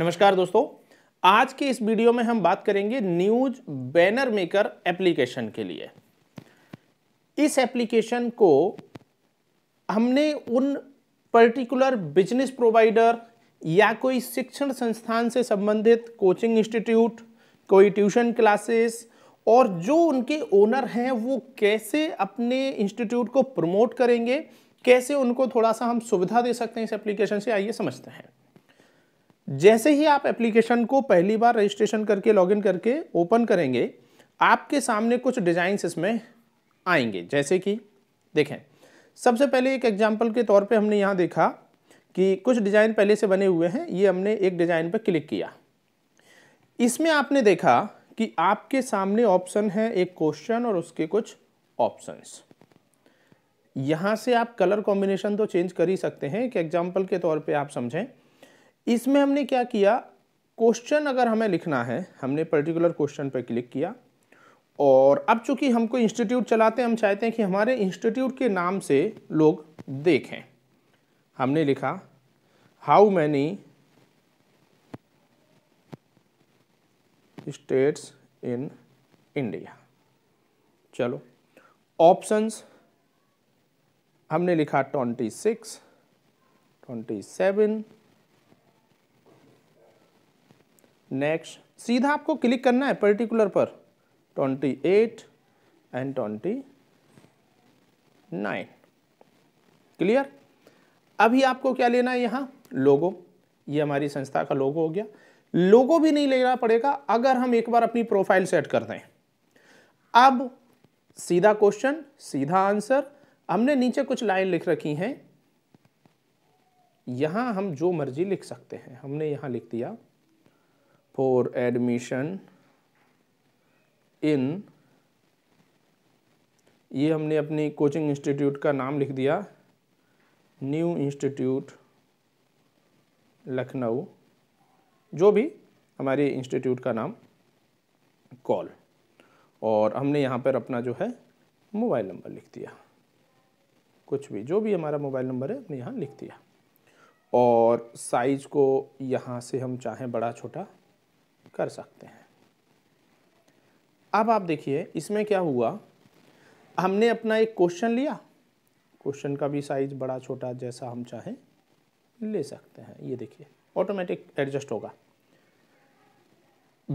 नमस्कार दोस्तों आज के इस वीडियो में हम बात करेंगे न्यूज बैनर मेकर एप्लीकेशन के लिए इस एप्लीकेशन को हमने उन पर्टिकुलर बिजनेस प्रोवाइडर या कोई शिक्षण संस्थान से संबंधित कोचिंग इंस्टीट्यूट कोई ट्यूशन क्लासेस और जो उनके ओनर हैं वो कैसे अपने इंस्टीट्यूट को प्रमोट करेंगे कैसे उनको थोड़ा सा हम सुविधा दे सकते हैं इस एप्लीकेशन से आइए समझते हैं जैसे ही आप एप्लीकेशन को पहली बार रजिस्ट्रेशन करके लॉगिन करके ओपन करेंगे आपके सामने कुछ डिज़ाइंस इसमें आएंगे जैसे कि देखें सबसे पहले एक एग्जाम्पल के तौर पे हमने यहाँ देखा कि कुछ डिज़ाइन पहले से बने हुए हैं ये हमने एक डिज़ाइन पर क्लिक किया इसमें आपने देखा कि आपके सामने ऑप्शन है एक क्वेश्चन और उसके कुछ ऑप्शंस यहाँ से आप कलर कॉम्बिनेशन तो चेंज कर ही सकते हैं एक एग्जाम्पल के तौर पे आप समझें इसमें हमने क्या किया क्वेश्चन अगर हमें लिखना है हमने पर्टिकुलर क्वेश्चन पर क्लिक किया और अब चूंकि हमको इंस्टीट्यूट चलाते हैं हम चाहते हैं कि हमारे इंस्टीट्यूट के नाम से लोग देखें हमने लिखा how many states in India चलो ऑप्शंस हमने लिखा twenty six twenty seven next सीधा आपको क्लिक करना है पर्टिकुलर पर twenty eight and twenty nine clear अभी आपको क्या लेना है यहाँ लोगो ये हमारी संस्था का लोगो हो गया लोगो भी नहीं लेना पड़ेगा अगर हम एक बार अपनी प्रोफाइल सेट कर दें अब सीधा क्वेश्चन सीधा आंसर हमने नीचे कुछ लाइन लिख रखी हैं यहां हम जो मर्जी लिख सकते हैं हमने यहां लिख दिया for admission in ये हमने अपनी कोचिंग इंस्टीट्यूट का नाम लिख दिया न्यू इंस्टीट्यूट लखनऊ जो भी हमारे इंस्टीट्यूट का नाम कॉल और हमने यहाँ पर अपना जो है मोबाइल नंबर लिख दिया कुछ भी जो भी हमारा मोबाइल नंबर है हमने यहाँ लिख दिया और साइज को यहाँ से हम चाहें बड़ा छोटा कर सकते हैं अब आप देखिए इसमें क्या हुआ हमने अपना एक क्वेश्चन लिया क्वेश्चन का भी साइज बड़ा छोटा जैसा हम चाहें ले सकते हैं ये देखिए ऑटोमेटिक एडजस्ट होगा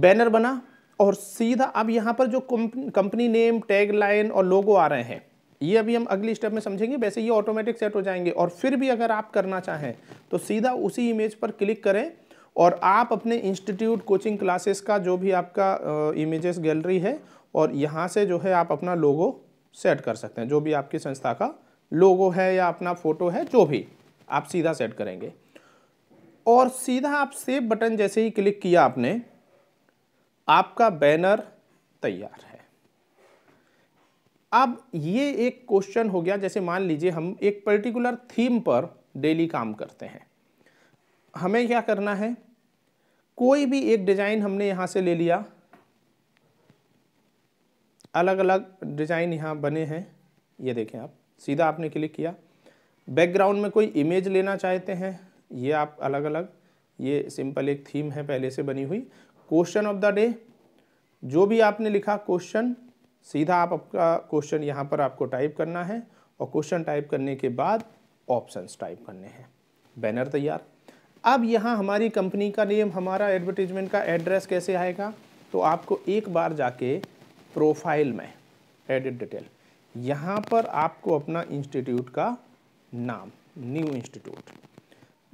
बैनर बना और सीधा अब यहाँ पर जो कंपनी नेम टैग लाइन और लोगो आ रहे हैं ये अभी हम अगली स्टेप में समझेंगे वैसे ये ऑटोमेटिक सेट हो जाएंगे और फिर भी अगर आप करना चाहें तो सीधा उसी इमेज पर क्लिक करें और आप अपने इंस्टीट्यूट कोचिंग क्लासेस का जो भी आपका इमेजेस गैलरी है और यहाँ से जो है आप अपना लोगो सेट कर सकते हैं जो भी आपकी संस्था का लोगो है या अपना फ़ोटो है जो भी आप सीधा सेट करेंगे और सीधा आप सेव बटन जैसे ही क्लिक किया आपने आपका बैनर तैयार है अब ये एक क्वेश्चन हो गया जैसे मान लीजिए हम एक पर्टिकुलर थीम पर डेली काम करते हैं हमें क्या करना है कोई भी एक डिज़ाइन हमने यहाँ से ले लिया अलग अलग डिज़ाइन यहाँ बने हैं ये देखें आप सीधा आपने क्लिक किया बैकग्राउंड में कोई इमेज लेना चाहते हैं ये आप अलग अलग ये सिंपल एक थीम है पहले से बनी हुई क्वेश्चन ऑफ द डे जो भी आपने लिखा क्वेश्चन सीधा आप आपका क्वेश्चन यहाँ पर आपको टाइप करना है और क्वेश्चन टाइप करने के बाद ऑप्शंस टाइप करने हैं बैनर तैयार अब यहाँ हमारी कंपनी का नेम हमारा एडवर्टीजमेंट का एड्रेस कैसे आएगा तो आपको एक बार जाके प्रोफाइल में एडिट डिटेल यहाँ पर आपको अपना इंस्टीट्यूट का नाम न्यू इंस्टीट्यूट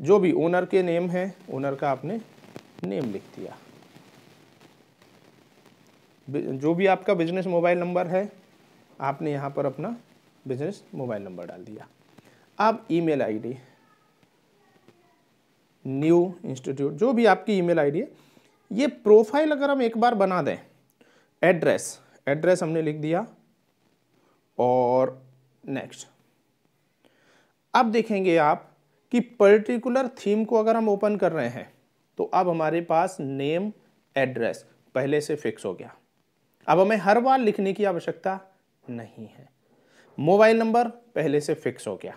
जो भी ओनर के नेम है ओनर का आपने नेम लिख दिया जो भी आपका बिजनेस मोबाइल नंबर है आपने यहाँ पर अपना बिजनेस मोबाइल नंबर डाल दिया अब ईमेल आईडी न्यू इंस्टीट्यूट जो भी आपकी ईमेल आईडी है ये प्रोफाइल अगर हम एक बार बना दें एड्रेस एड्रेस हमने लिख दिया और नेक्स्ट अब देखेंगे आप कि पर्टिकुलर थीम को अगर हम ओपन कर रहे हैं तो अब हमारे पास नेम एड्रेस पहले से फिक्स हो गया अब हमें हर बार लिखने की आवश्यकता नहीं है मोबाइल नंबर पहले से फिक्स हो गया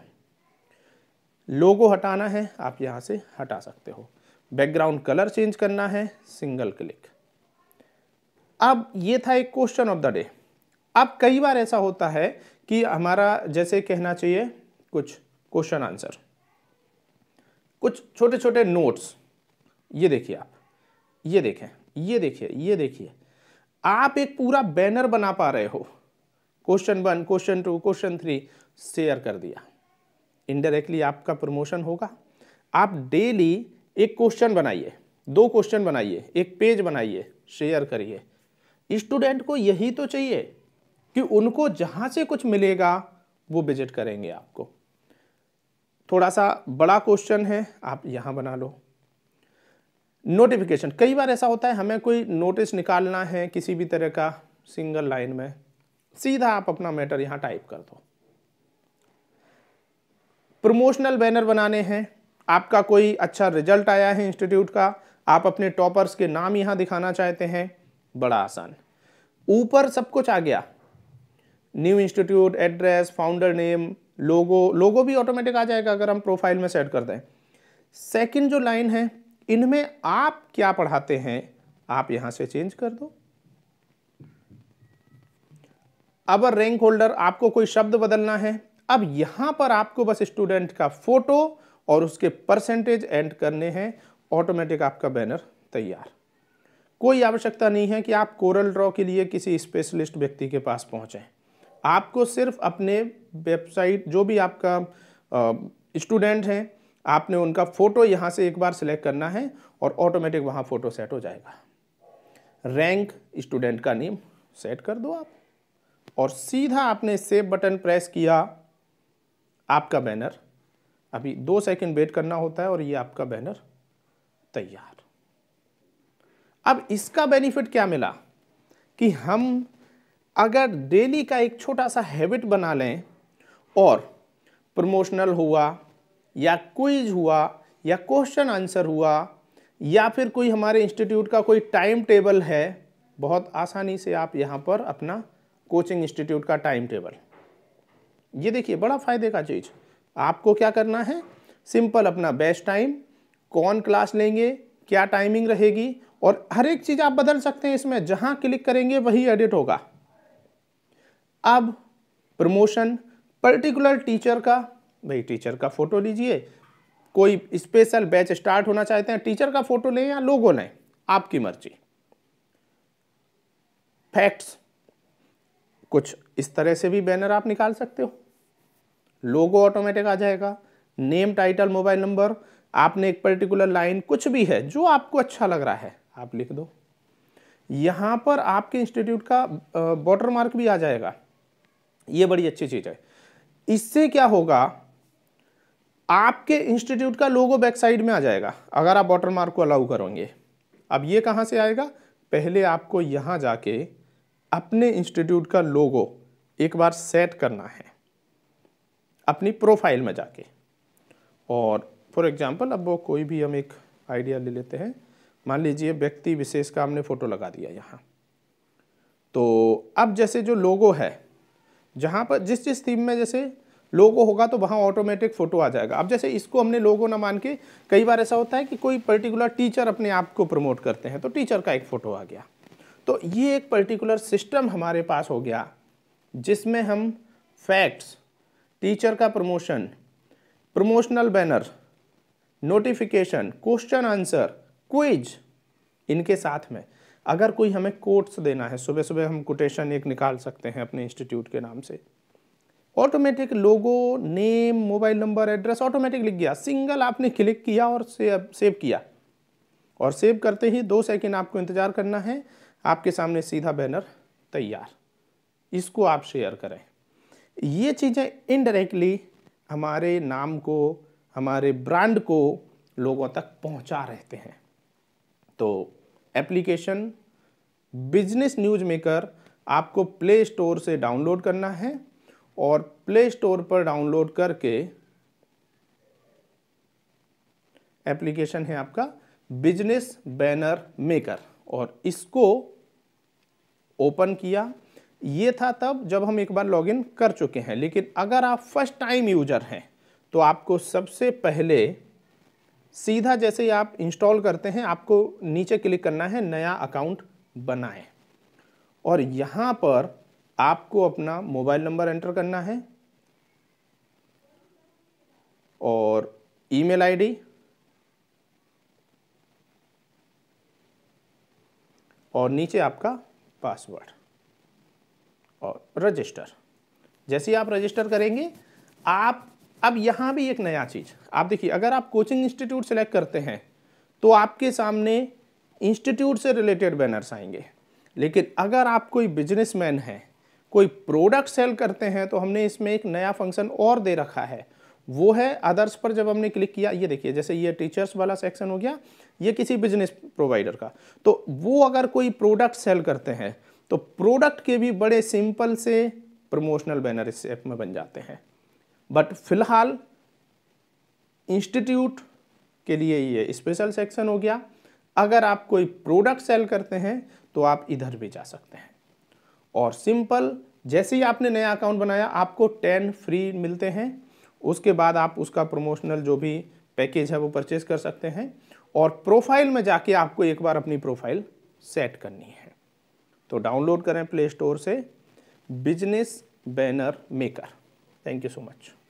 लोगो हटाना है आप यहाँ से हटा सकते हो बैकग्राउंड कलर चेंज करना है सिंगल क्लिक अब ये था एक क्वेश्चन ऑफ द डे अब कई बार ऐसा होता है कि हमारा जैसे कहना चाहिए कुछ क्वेश्चन आंसर कुछ छोटे छोटे नोट्स ये देखिए आप ये देखें ये देखिए ये देखिए आप एक पूरा बैनर बना पा रहे हो question one question two question three share कर दिया इनडायरेक्टली आपका प्रमोशन होगा आप डेली एक क्वेश्चन बनाइए दो क्वेश्चन बनाइए एक पेज बनाइए शेयर करिए स्टूडेंट को यही तो चाहिए कि उनको जहां से कुछ मिलेगा वो विजिट करेंगे आपको थोड़ा सा बड़ा क्वेश्चन है आप यहाँ बना लो नोटिफिकेशन कई बार ऐसा होता है हमें कोई नोटिस निकालना है किसी भी तरह का सिंगल लाइन में सीधा आप अपना मैटर यहाँ टाइप कर दो प्रमोशनल बैनर बनाने हैं आपका कोई अच्छा रिजल्ट आया है इंस्टीट्यूट का आप अपने टॉपर्स के नाम यहाँ दिखाना चाहते हैं बड़ा आसान ऊपर सब कुछ आ गया new institute address founder name logo logo भी ऑटोमेटिक आ जाएगा अगर हम प्रोफाइल में सेट कर दें सेकंड जो लाइन है इनमें आप क्या पढ़ाते हैं आप यहां से चेंज कर दो अब रैंक होल्डर आपको कोई शब्द बदलना है अब यहाँ पर आपको बस स्टूडेंट का फोटो और उसके परसेंटेज एंड करने हैं ऑटोमेटिक आपका बैनर तैयार कोई आवश्यकता नहीं है कि आप कोरल ड्रॉ के लिए किसी स्पेशलिस्ट व्यक्ति के पास पहुँचें आपको सिर्फ अपने वेबसाइट जो भी आपका स्टूडेंट हैं आपने उनका फ़ोटो यहाँ से एक बार सिलेक्ट करना है और ऑटोमेटिक वहाँ फ़ोटो सेट हो जाएगा रैंक स्टूडेंट का नेम सेट कर दो आप और सीधा आपने सेव बटन प्रेस किया आपका बैनर अभी दो सेकंड वेट करना होता है और ये आपका बैनर तैयार अब इसका बेनिफिट क्या मिला कि हम अगर डेली का एक छोटा सा हैबिट बना लें और प्रमोशनल हुआ या क्विज हुआ या क्वेश्चन आंसर हुआ या फिर कोई हमारे इंस्टीट्यूट का कोई टाइम टेबल है बहुत आसानी से आप यहाँ पर अपना कोचिंग इंस्टीट्यूट का टाइम टेबल ये देखिए बड़ा फ़ायदे का चीज़ आपको क्या करना है सिंपल अपना बेस्ट टाइम कौन क्लास लेंगे क्या टाइमिंग रहेगी और हर एक चीज़ आप बदल सकते हैं इसमें जहां क्लिक करेंगे वही एडिट होगा अब प्रमोशन पर्टिकुलर टीचर का भाई टीचर का फ़ोटो लीजिए कोई स्पेशल बैच स्टार्ट होना चाहते हैं टीचर का फ़ोटो लें या लोगो लें आपकी मर्जी फैक्ट्स कुछ इस तरह से भी बैनर आप निकाल सकते हो लोगो ऑटोमेटिक आ जाएगा नेम टाइटल मोबाइल नंबर आपने एक पर्टिकुलर लाइन कुछ भी है जो आपको अच्छा लग रहा है आप लिख दो यहाँ पर आपके इंस्टीट्यूट का बॉर्डर मार्क भी आ जाएगा ये बड़ी अच्छी चीज़ है इससे क्या होगा आपके इंस्टीट्यूट का लोगो बैक साइड में आ जाएगा अगर आप बॉटर मार्क को अलाउ करोगे अब ये कहाँ से आएगा पहले आपको यहाँ जाके अपने इंस्टीट्यूट का लोगो एक बार सेट करना है अपनी प्रोफाइल में जाके और फॉर एग्जांपल अब वो कोई भी हम एक आइडिया ले लेते हैं मान लीजिए व्यक्ति विशेष का हमने फ़ोटो लगा दिया यहाँ तो अब जैसे जो लोगो है जहाँ पर जिस जिस थीम में जैसे लोगो होगा तो वहाँ ऑटोमेटिक फ़ोटो आ जाएगा अब जैसे इसको हमने लोगो ना मान के कई बार ऐसा होता है कि कोई पर्टिकुलर टीचर अपने आप को प्रमोट करते हैं तो टीचर का एक फ़ोटो आ गया तो ये एक पर्टिकुलर सिस्टम हमारे पास हो गया जिसमें हम फैक्ट्स टीचर का promotion promotional banner notification question answer quiz इनके साथ में अगर कोई हमें कोट्स देना है सुबह सुबह हम कोटेशन एक निकाल सकते हैं अपने इंस्टीट्यूट के नाम से automatic logo name mobile number address automatic लिख गया सिंगल आपने क्लिक किया और सेव सेव किया और सेव करते ही दो सेकेंड आपको इंतज़ार करना है आपके सामने सीधा बैनर तैयार इसको आप शेयर करें ये चीज़ें इनडायरेक्टली हमारे नाम को हमारे ब्रांड को लोगों तक पहुंचा रहते हैं तो एप्लीकेशन बिजनेस न्यूज़ मेकर आपको प्ले स्टोर से डाउनलोड करना है और प्ले स्टोर पर डाउनलोड करके एप्लीकेशन है आपका बिजनेस बैनर मेकर और इसको ओपन किया ये था तब जब हम एक बार लॉगिन कर चुके हैं लेकिन अगर आप फर्स्ट टाइम यूजर हैं तो आपको सबसे पहले सीधा जैसे ही आप इंस्टॉल करते हैं आपको नीचे क्लिक करना है नया अकाउंट बनाएं और यहाँ पर आपको अपना मोबाइल नंबर एंटर करना है और ईमेल आईडी और नीचे आपका पासवर्ड और रजिस्टर जैसे ही आप रजिस्टर करेंगे आप अब यहाँ भी एक नया चीज़ आप देखिए अगर आप कोचिंग इंस्टीट्यूट सेलेक्ट करते हैं तो आपके सामने इंस्टीट्यूट से रिलेटेड बैनर्स आएंगे लेकिन अगर आप कोई बिजनेसमैन हैं कोई प्रोडक्ट सेल करते हैं तो हमने इसमें एक नया फंक्शन और दे रखा है वो है अदर्स पर जब हमने क्लिक किया ये देखिए जैसे ये टीचर्स वाला सेक्शन हो गया ये किसी बिजनेस प्रोवाइडर का तो वो अगर कोई प्रोडक्ट सेल करते हैं तो प्रोडक्ट के भी बड़े सिंपल से प्रमोशनल बैनर इस ऐप में बन जाते हैं बट फिलहाल इंस्टीट्यूट के लिए ये स्पेशल सेक्शन हो गया अगर आप कोई प्रोडक्ट सेल करते हैं तो आप इधर भी जा सकते हैं और सिंपल जैसे ही आपने नया अकाउंट बनाया आपको टेन फ्री मिलते हैं उसके बाद आप उसका प्रमोशनल जो भी पैकेज है वो परचेज कर सकते हैं और प्रोफाइल में जाके आपको एक बार अपनी प्रोफाइल सेट करनी है तो डाउनलोड करें प्ले स्टोर से business banner maker thank you so much